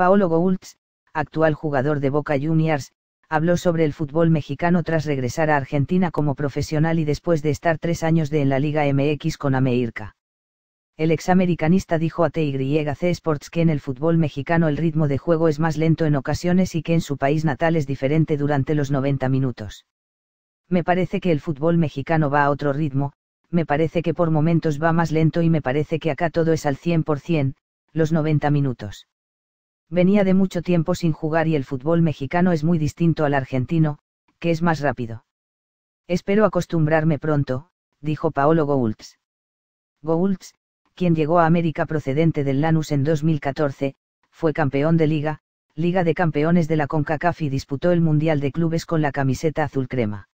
Paolo Goultz, actual jugador de Boca Juniors, habló sobre el fútbol mexicano tras regresar a Argentina como profesional y después de estar tres años de en la Liga MX con Ameirca. El examericanista dijo a TYC Sports que en el fútbol mexicano el ritmo de juego es más lento en ocasiones y que en su país natal es diferente durante los 90 minutos. Me parece que el fútbol mexicano va a otro ritmo, me parece que por momentos va más lento y me parece que acá todo es al 100%, los 90 minutos. Venía de mucho tiempo sin jugar y el fútbol mexicano es muy distinto al argentino, que es más rápido. Espero acostumbrarme pronto, dijo Paolo Goultz. Goultz, quien llegó a América procedente del Lanús en 2014, fue campeón de liga, Liga de Campeones de la CONCACAF y disputó el Mundial de Clubes con la camiseta azul crema.